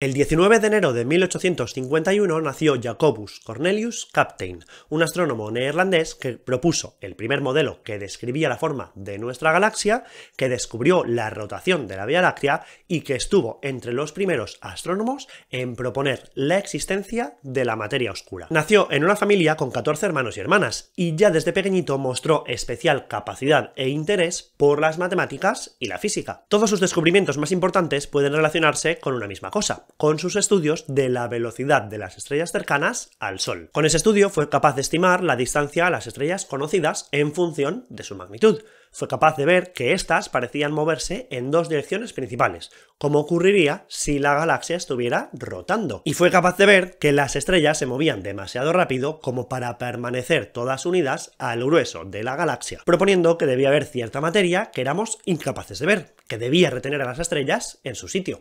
El 19 de enero de 1851 nació Jacobus Cornelius Captain, un astrónomo neerlandés que propuso el primer modelo que describía la forma de nuestra galaxia, que descubrió la rotación de la Vía Láctea y que estuvo entre los primeros astrónomos en proponer la existencia de la materia oscura. Nació en una familia con 14 hermanos y hermanas y ya desde pequeñito mostró especial capacidad e interés por las matemáticas y la física. Todos sus descubrimientos más importantes pueden relacionarse con una misma cosa con sus estudios de la velocidad de las estrellas cercanas al Sol. Con ese estudio fue capaz de estimar la distancia a las estrellas conocidas en función de su magnitud. Fue capaz de ver que éstas parecían moverse en dos direcciones principales, como ocurriría si la galaxia estuviera rotando. Y fue capaz de ver que las estrellas se movían demasiado rápido como para permanecer todas unidas al grueso de la galaxia, proponiendo que debía haber cierta materia que éramos incapaces de ver, que debía retener a las estrellas en su sitio.